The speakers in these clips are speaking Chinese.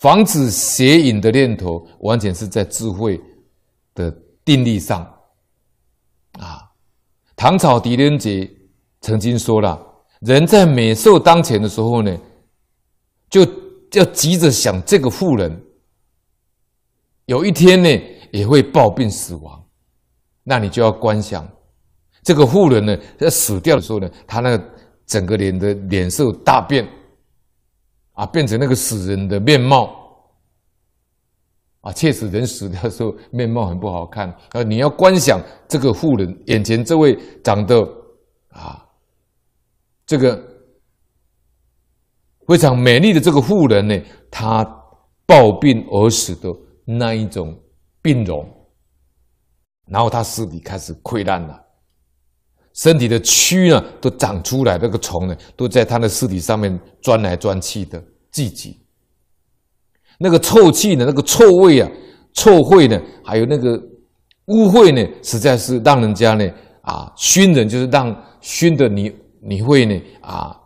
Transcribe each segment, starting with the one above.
防止邪淫的念头，完全是在智慧的定力上。啊，唐朝狄仁杰曾经说了：，人在美受当前的时候呢，就要急着想这个妇人，有一天呢也会暴病死亡，那你就要观想这个妇人呢要死掉的时候呢，他那个整个脸的脸色大变。啊，变成那个死人的面貌啊！确实，人死掉时候面貌很不好看。啊，你要观想这个妇人眼前这位长得啊，这个非常美丽的这个妇人呢，她暴病而死的那一种病容，然后他尸体开始溃烂了，身体的蛆呢都长出来，那个虫呢都在他的尸体上面钻来钻去的。自己，那个臭气呢？那个臭味啊，臭秽呢？还有那个污秽呢？实在是让人家呢啊熏人，就是让熏的你你会呢啊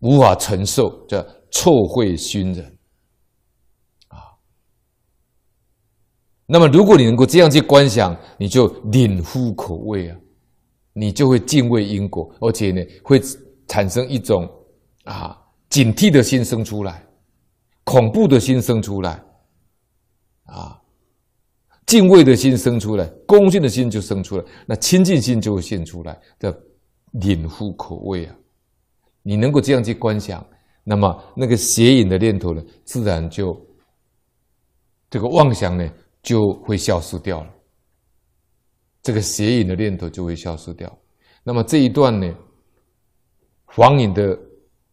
无法承受，叫臭秽熏人啊。那么，如果你能够这样去观想，你就领乎口味啊，你就会敬畏因果，而且呢会产生一种啊。警惕的心生出来，恐怖的心生出来，啊，敬畏的心生出来，恭敬的心就生出来，那亲近心就会现出来，这隐乎口味啊！你能够这样去观想，那么那个邪影的念头呢，自然就这个妄想呢，就会消失掉了。这个邪影的念头就会消失掉。那么这一段呢，黄影的。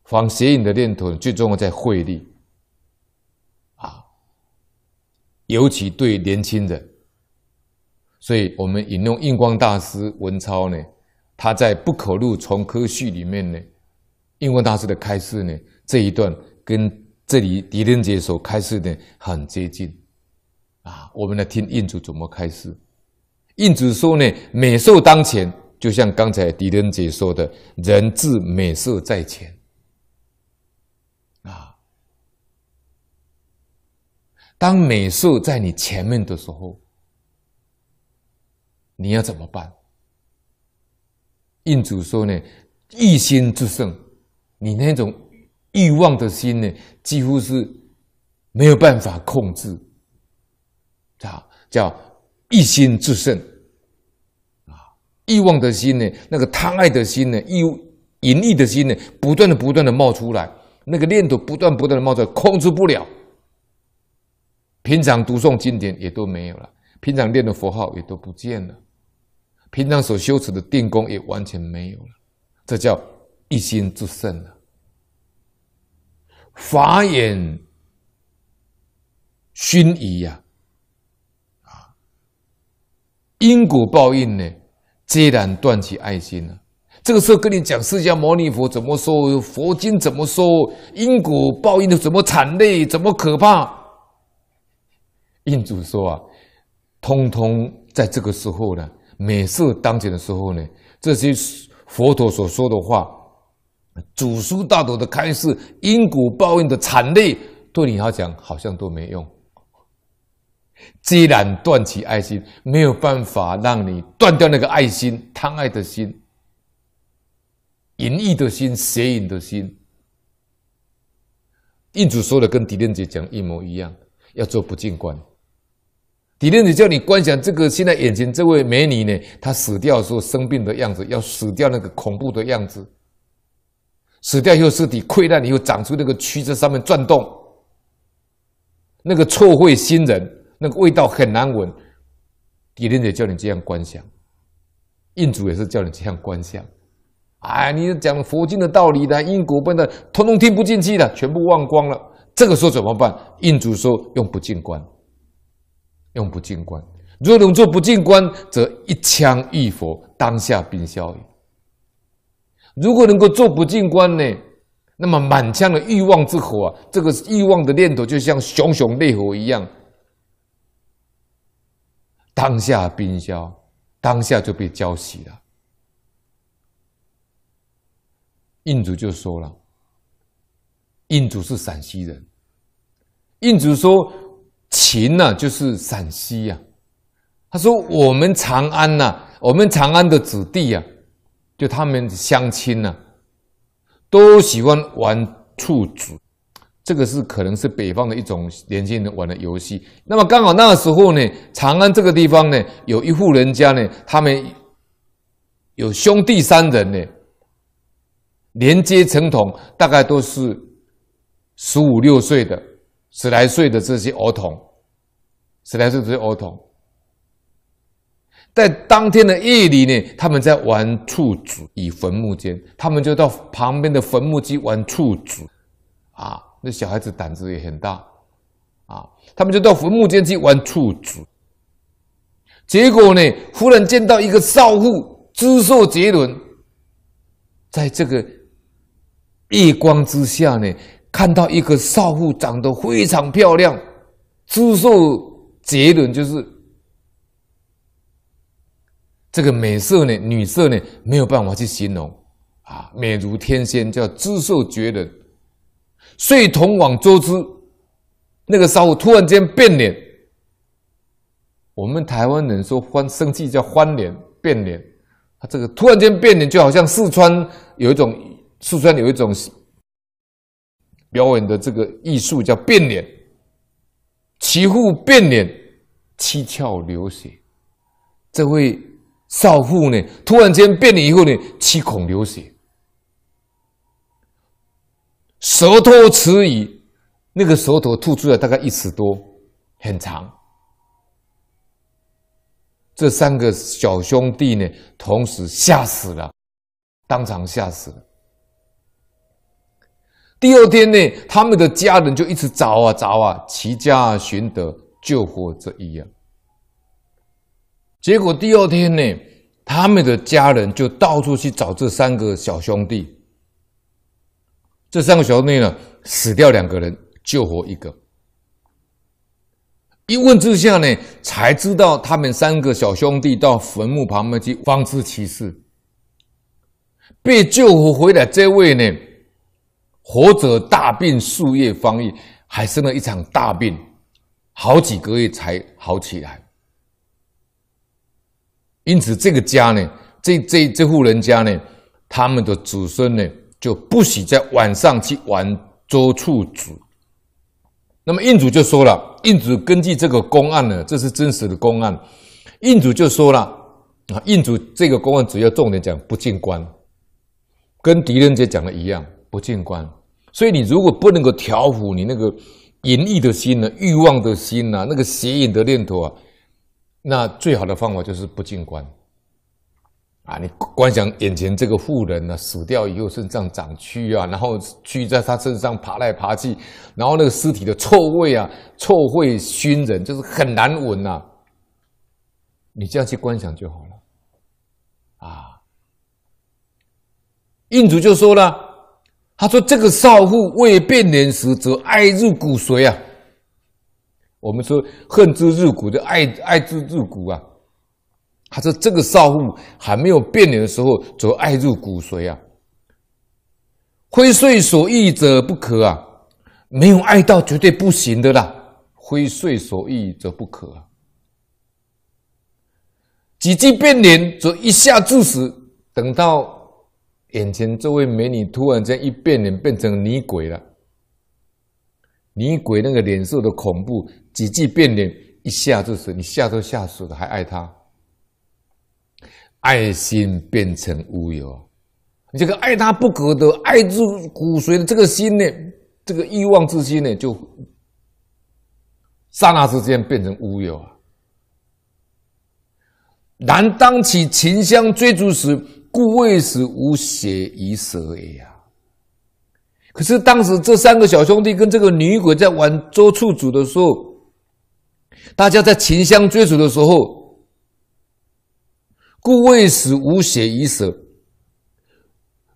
仿邪淫的念头，最重要在慧力啊，尤其对年轻人。所以我们引用印光大师文超呢，他在《不可入从科序》里面呢，印光大师的开示呢，这一段跟这里狄仁杰所开示的很接近啊。我们来听印主怎么开示。印主说呢，美色当前，就像刚才狄仁杰说的，人自美色在前。当美色在你前面的时候，你要怎么办？印主说呢：一心制胜，你那种欲望的心呢，几乎是没有办法控制。啊，叫一心制胜啊，欲望的心呢，那个贪爱的心呢，欲淫欲的心呢，不断的不断的冒出来，那个念头不断不断的冒出来，控制不了。平常读诵经典也都没有了，平常念的佛号也都不见了，平常所修持的定功也完全没有了，这叫一心之胜了，法眼熏疑呀，啊，因果报应呢，皆然断其爱心了。这个时候跟你讲释迦牟尼佛怎么说，佛经怎么说，因果报应的怎么惨烈，怎么可怕？印主说啊，通通在这个时候呢，美色当前的时候呢，这些佛陀所说的话，祖师大德的开示，因果报应的惨烈，对你来讲好像都没用。既然断其爱心，没有办法让你断掉那个爱心、贪爱的心、淫逸的心、邪淫的心。印主说的跟狄仁杰讲一模一样，要做不净观。狄仁杰叫你观想这个现在眼前这位美女呢，她死掉的时候生病的样子，要死掉那个恐怖的样子，死掉以后尸体溃烂，以后长出那个蛆在上面转动，那个臭秽熏人，那个味道很难闻。狄仁杰叫你这样观想，印主也是叫你这样观想。哎，你讲佛经的道理的因果般的，通通听不进去的，全部忘光了。这个时候怎么办？印主说用不净观。用不进观，若能做不进观，则一枪一佛当下冰消矣。如果能够做不进观呢，那么满腔的欲望之火啊，这个欲望的念头就像熊熊烈火一样，当下冰消，当下就被浇熄了。印主就说了，印主是陕西人，印主说。秦呢，就是陕西呀。他说：“我们长安呐，我们长安的子弟呀，就他们相亲呐，都喜欢玩蹴鞠。这个是可能是北方的一种年轻人玩的游戏。那么刚好那个时候呢，长安这个地方呢，有一户人家呢，他们有兄弟三人呢，连接成统，大概都是十五六岁的、十来岁的这些儿童。”十来岁左右儿童，在当天的夜里呢，他们在玩处子，以坟墓间，他们就到旁边的坟墓去玩处子，啊，那小孩子胆子也很大，啊，他们就到坟墓间去玩处子。结果呢，忽然见到一个少妇姿色绝伦，在这个夜光之下呢，看到一个少妇长得非常漂亮，姿色。结论就是这个美色呢，女色呢没有办法去形容啊，美如天仙叫姿色绝伦，遂同往周之那个时候突然间变脸，我们台湾人说欢生气叫欢脸变脸，他这个突然间变脸就好像四川有一种四川有一种表演的这个艺术叫变脸。媳妇变脸，七窍流血。这位少妇呢，突然间变脸以后呢，七孔流血，舌头迟疑，那个舌头吐出来大概一尺多，很长。这三个小兄弟呢，同时吓死了，当场吓死了。第二天呢，他们的家人就一直找啊找啊，齐家寻得救活这一样。结果第二天呢，他们的家人就到处去找这三个小兄弟。这三个小兄弟呢，死掉两个人，救活一个。一问之下呢，才知道他们三个小兄弟到坟墓旁边去方知其事。被救活回来这位呢？活着大病数月方愈，还生了一场大病，好几个月才好起来。因此，这个家呢，这这这户人家呢，他们的子孙呢，就不许在晚上去玩捉处子。那么，印主就说了，印主根据这个公案呢，这是真实的公案，印主就说了啊，印主这个公案主要重点讲不进关，跟狄仁杰讲的一样。不净观，所以你如果不能够调伏你那个淫欲的心呢，欲望的心呐、那个邪淫的念头啊，那最好的方法就是不净观啊。你观想眼前这个妇人呢，死掉以后身上长蛆啊，然后蛆在他身上爬来爬去，然后那个尸体的臭味啊，臭味熏人，就是很难闻呐。你这样去观想就好了啊。印主就说了。他说：“这个少妇未变脸时，则爱入骨髓啊！我们说恨之入骨，就爱爱之入骨啊！他说这个少妇还没有变脸的时候，则爱入骨髓啊！挥碎所欲者不可啊！没有爱到绝对不行的啦！挥碎所欲者不可啊！几季变脸，则一下致死，等到。”眼前这位美女突然间一变脸，变成女鬼了。女鬼那个脸色的恐怖，几记变脸一下就死，你吓都吓死了，还爱她？爱心变成乌有。你这个爱她不可得、爱之骨髓的这个心呢，这个欲望之心呢，就刹那之间变成乌有啊。然当起情香追逐时。故未死无血死而也啊！可是当时这三个小兄弟跟这个女鬼在玩捉处主的时候，大家在秦相追逐的时候，故未死无血遗死。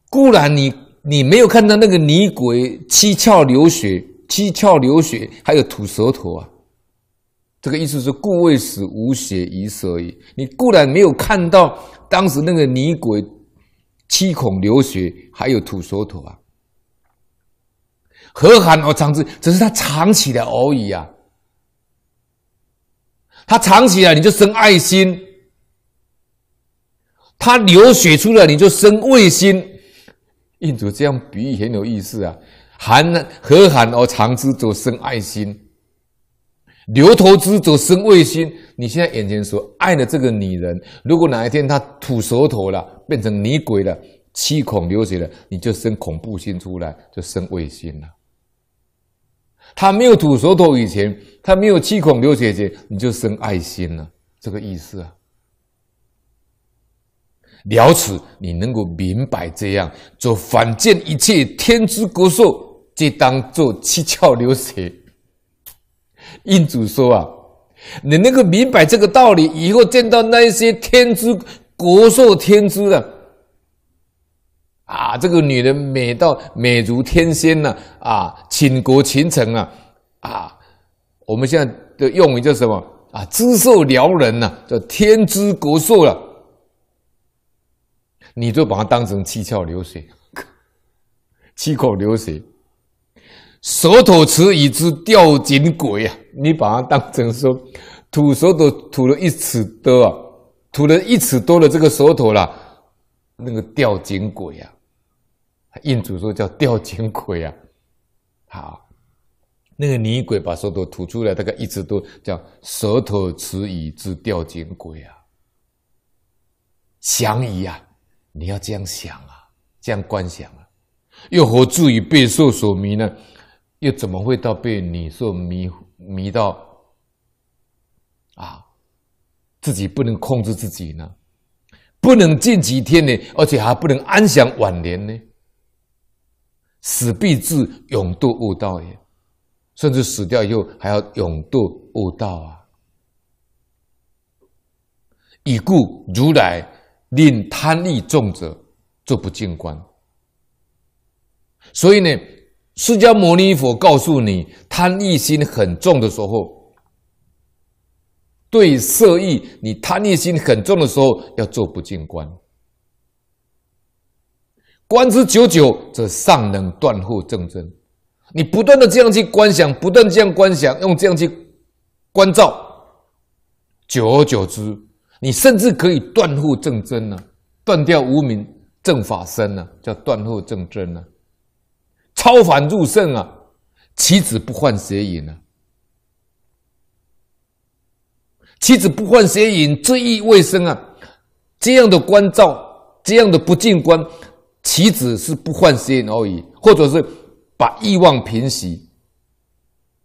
固然，你你没有看到那个女鬼七窍流血，七窍流血，还有吐舌头啊！这个意思是故未死无血以死而已，你固然没有看到当时那个女鬼七孔流血，还有吐舌头啊，何寒而藏之？只是他藏起来而已啊，他藏起来你就生爱心，他流血出来，你就生畏心。印主这样比喻很有意思啊，寒何寒而藏之，就生爱心。留投资则生卫星。你现在眼前所爱的这个女人，如果哪一天她吐舌头了，变成女鬼了，七孔流血了，你就生恐怖心出来，就生卫星了。她没有吐舌头以前，她没有七孔流血前，你就生爱心了。这个意思啊。了此，你能够明白这样，就反见一切天之国寿，皆当作七窍流血。印主说啊，你能够明白这个道理，以后见到那一些天姿国色天姿的啊，这个女人美到美如天仙呐，啊，倾国倾城啊，啊，我们现在的用语叫什么啊？姿色撩人呐，叫天姿国色了，你就把它当成七窍流水，七口流水。舌头吃一只吊颈鬼啊！你把它当成说，吐舌头吐了一尺多啊，吐了一尺多的这个舌头啦，那个吊颈鬼啊，印主说叫吊颈鬼啊。好，那个女鬼把舌头吐出来大概一尺多，叫舌头吃一只吊颈鬼啊。想疑啊，你要这样想啊，这样观想啊，又何至于被受所迷呢？又怎么会到被你说迷迷到啊？自己不能控制自己呢？不能尽几天呢，而且还不能安享晚年呢？死必至，永度悟道也。甚至死掉以后还要永度悟道啊！已故如来令贪利重者做不净观，所以呢？释迦牟尼佛告诉你：贪欲心很重的时候，对色欲，你贪欲心很重的时候，要做不净观。观之久久，则尚能断惑证真。你不断的这样去观想，不断这样观想，用这样去关照，久而久之，你甚至可以断惑证真呢，断掉无名正法身呢，叫断惑正真呢。超凡入圣啊，岂止不患邪淫呢？岂止不患邪淫，这意未生啊！这样的关照，这样的不净观，岂止是不患邪淫而已，或者是把欲望平息，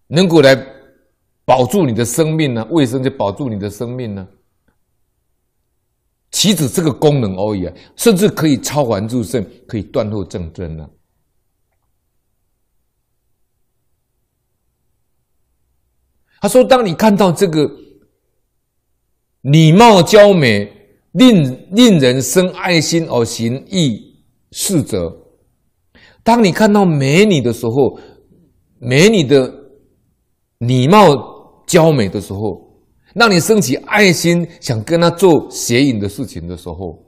能够来保住你的生命呢？卫生就保住你的生命呢？岂止这个功能而已啊？甚至可以超凡入圣，可以断后正尊呢？他说：“当你看到这个礼貌娇美，令令人生爱心而行义事者，当你看到美女的时候，美女的礼貌娇美的时候，让你升起爱心，想跟她做邪淫的事情的时候，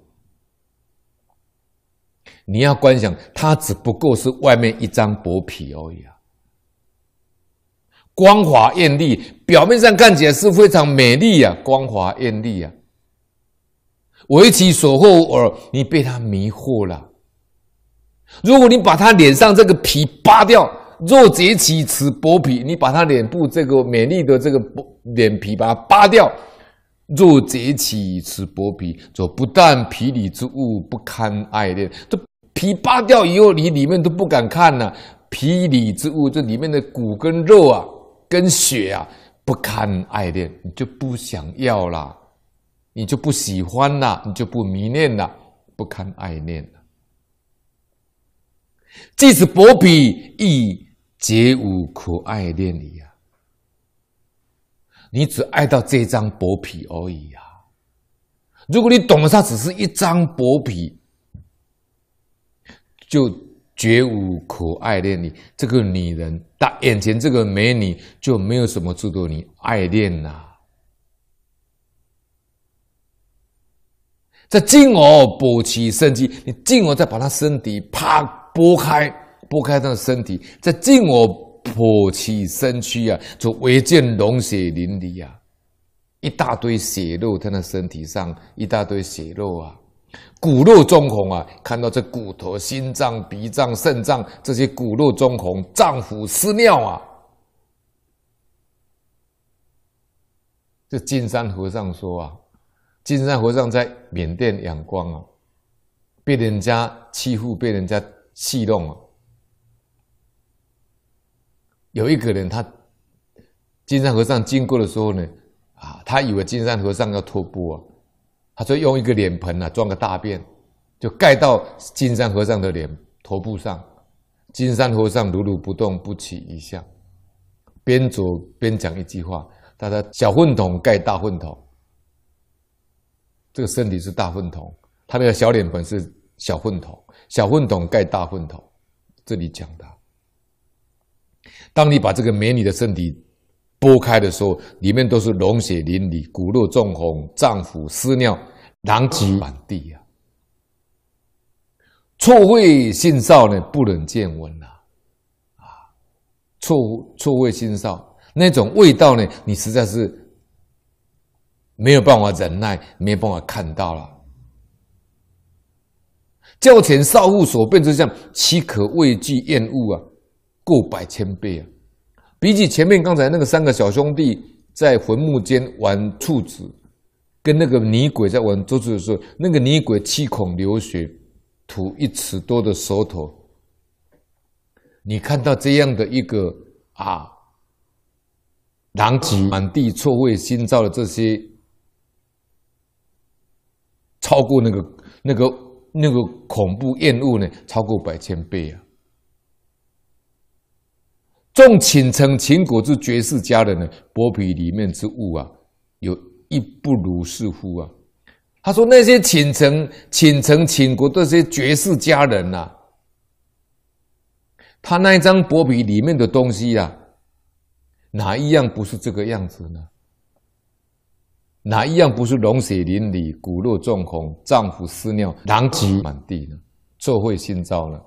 你要观想她只不过是外面一张薄皮而已。”啊。光滑艳丽，表面上看起来是非常美丽呀，光滑艳丽呀。为其所惑尔，你被他迷惑了。如果你把他脸上这个皮扒掉，若揭其此薄皮，你把他脸部这个美丽的这个脸皮把它扒掉，若揭其此薄皮，则不但皮里之物不堪爱恋，这皮扒掉以后，你里面都不敢看了。皮里之物，这里面的骨跟肉啊。跟血啊，不堪爱恋，你就不想要啦，你就不喜欢啦，你就不迷恋啦，不堪爱恋即使薄皮亦皆无可爱恋你呀，你只爱到这张薄皮而已呀。如果你懂得它只是一张薄皮，就。绝无可爱恋你这个女人，她眼前这个美女就没有什么值得你爱恋呐。这金而剥起身体，你进而再把她身体啪剥开，剥开她的身体，再进而剥起身躯啊，就唯见龙血淋漓啊，一大堆血肉在她身体上，一大堆血肉啊。骨肉中红啊！看到这骨头、心脏、脾脏、肾脏这些骨肉中红，脏腑失尿啊！这金山和尚说啊，金山和尚在缅甸仰光啊，被人家欺负，被人家戏弄啊。有一个人，他金山和尚经过的时候呢，啊，他以为金山和尚要脱钵啊。他说：“用一个脸盆啊，装个大便，就盖到金山和尚的脸头部上。金山和尚如如不动，不起一下，边走边讲一句话。他说：‘小混桶盖大混桶。’这个身体是大混桶，他那个小脸盆是小混桶。小混桶盖大混桶，这里讲的，当你把这个美女的身体。”剥开的时候，里面都是脓血淋漓、骨肉纵横、脏腑失尿，狼藉满地呀！臭秽信臊呢，不能见闻呐！啊，臭臭秽信臊那种味道呢，你实在是没有办法忍耐，没有办法看到了。教前少物所变之相，岂可畏惧厌恶啊？过百千倍啊！比起前面刚才那个三个小兄弟在坟墓间玩兔子，跟那个女鬼在玩桌子的时候，那个女鬼七孔流血，吐一尺多的舌头，你看到这样的一个啊，狼藉满地、错位、新造的这些，超过那个、那个、那个恐怖厌恶呢，超过百千倍啊！众寝城秦国之绝世佳人呢？薄皮里面之物啊，有一不如是乎啊？他说：“那些寝城寝城秦国这些绝世佳人呐，他那一张薄皮里面的东西呀，哪一样不是这个样子呢？哪一样不是龙血淋漓、骨肉纵横、脏腑私尿狼藉满地呢？做会新招了。”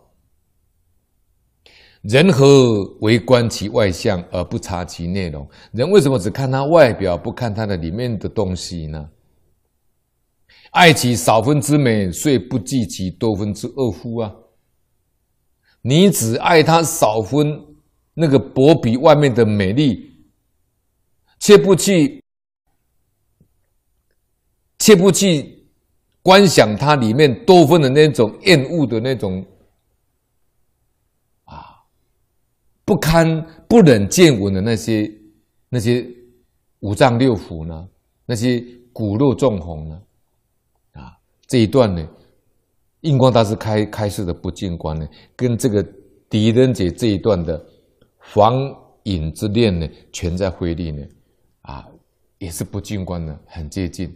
人何为观其外相而不察其内容，人为什么只看他外表不看他的里面的东西呢？爱其少分之美，遂不计其多分之恶乎啊？你只爱他少分那个薄皮外面的美丽，却不去，却不去观想他里面多分的那种厌恶的那种。不堪不忍见闻的那些那些五脏六腑呢？那些骨肉纵横呢？啊，这一段呢，印光大师开开示的不净观呢，跟这个狄仁杰这一段的黄隐之念呢，全在威力呢，啊，也是不净观呢，很接近。